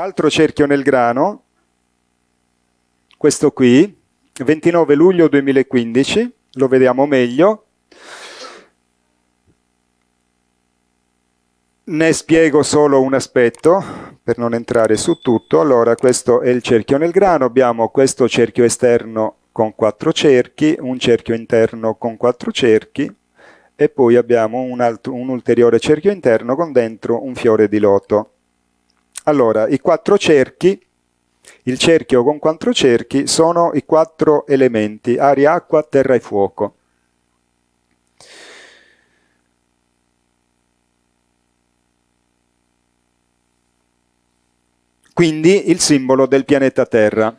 altro cerchio nel grano, questo qui, 29 luglio 2015, lo vediamo meglio. Ne spiego solo un aspetto per non entrare su tutto. Allora, questo è il cerchio nel grano, abbiamo questo cerchio esterno con quattro cerchi, un cerchio interno con quattro cerchi e poi abbiamo un, altro, un ulteriore cerchio interno con dentro un fiore di loto. Allora, i quattro cerchi, il cerchio con quattro cerchi, sono i quattro elementi, aria, acqua, terra e fuoco. Quindi il simbolo del pianeta Terra.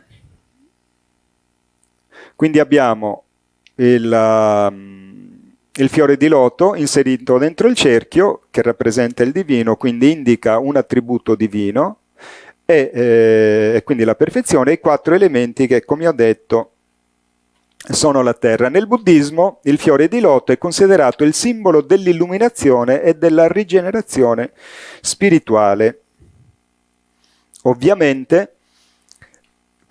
Quindi abbiamo il... Um, il fiore di loto inserito dentro il cerchio che rappresenta il divino, quindi indica un attributo divino e eh, quindi la perfezione e i quattro elementi che, come ho detto, sono la terra. Nel buddismo il fiore di loto è considerato il simbolo dell'illuminazione e della rigenerazione spirituale. Ovviamente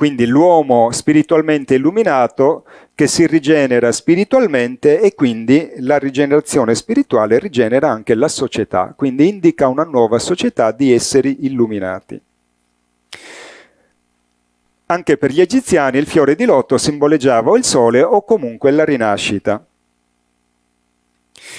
quindi l'uomo spiritualmente illuminato che si rigenera spiritualmente e quindi la rigenerazione spirituale rigenera anche la società, quindi indica una nuova società di esseri illuminati. Anche per gli egiziani il fiore di lotto simboleggiava il sole o comunque la rinascita.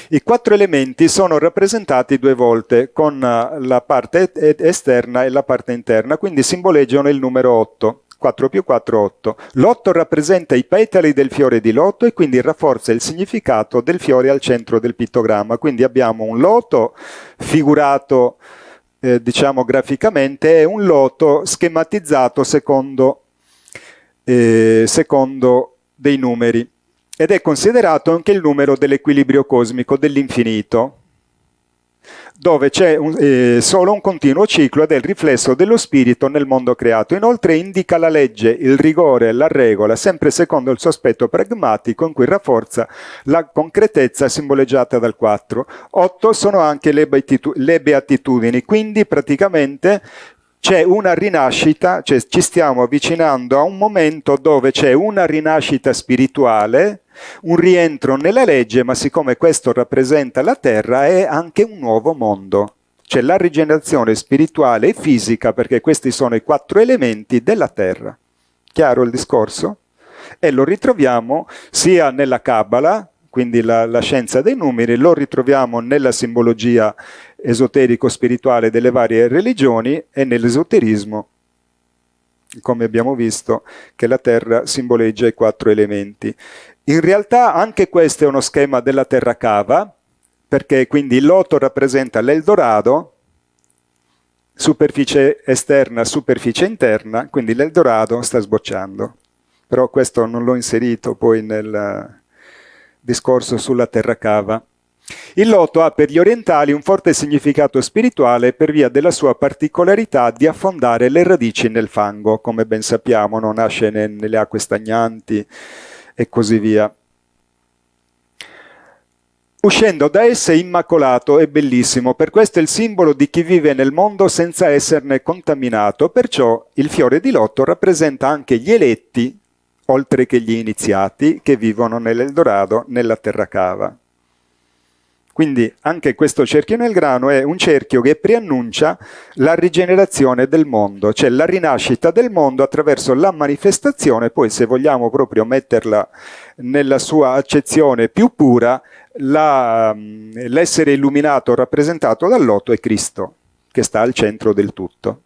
I quattro elementi sono rappresentati due volte, con la parte esterna e la parte interna, quindi simboleggiano il numero 8. 4 più 4, 8. L'otto rappresenta i petali del fiore di loto e quindi rafforza il significato del fiore al centro del pittogramma. Quindi abbiamo un loto figurato, eh, diciamo graficamente, e un loto schematizzato secondo, eh, secondo dei numeri. Ed è considerato anche il numero dell'equilibrio cosmico, dell'infinito, dove c'è un, eh, solo un continuo ciclo del riflesso dello spirito nel mondo creato. Inoltre indica la legge, il rigore, la regola, sempre secondo il suo aspetto pragmatico in cui rafforza la concretezza simboleggiata dal 4. 8 sono anche le, beatitu- le beatitudini, quindi praticamente c'è una rinascita, cioè ci stiamo avvicinando a un momento dove c'è una rinascita spirituale, un rientro nella legge, ma siccome questo rappresenta la terra, è anche un nuovo mondo. C'è la rigenerazione spirituale e fisica, perché questi sono i quattro elementi della terra. Chiaro il discorso? E lo ritroviamo sia nella Kabbalah, quindi la, la, scienza dei numeri, lo ritroviamo nella simbologia esoterico-spirituale delle varie religioni e nell'esoterismo, come abbiamo visto, che la Terra simboleggia i quattro elementi. In realtà anche questo è uno schema della Terra cava, perché quindi il loto rappresenta l'Eldorado, superficie esterna, superficie interna, quindi l'Eldorado sta sbocciando. Però questo non l'ho inserito poi nel, discorso sulla terra cava. Il loto ha per gli orientali un forte significato spirituale per via della sua particolarità di affondare le radici nel fango, come ben sappiamo, non nasce nelle acque stagnanti e così via. Uscendo da esse immacolato e bellissimo, per questo è il simbolo di chi vive nel mondo senza esserne contaminato, perciò il fiore di lotto rappresenta anche gli eletti oltre che gli iniziati che vivono nell'Eldorado, nella terracava. Quindi anche questo cerchio nel grano è un cerchio che preannuncia la rigenerazione del mondo, cioè la rinascita del mondo attraverso la manifestazione, poi se vogliamo proprio metterla nella sua accezione più pura, l'essere illuminato rappresentato dall'otto è Cristo, che sta al centro del tutto.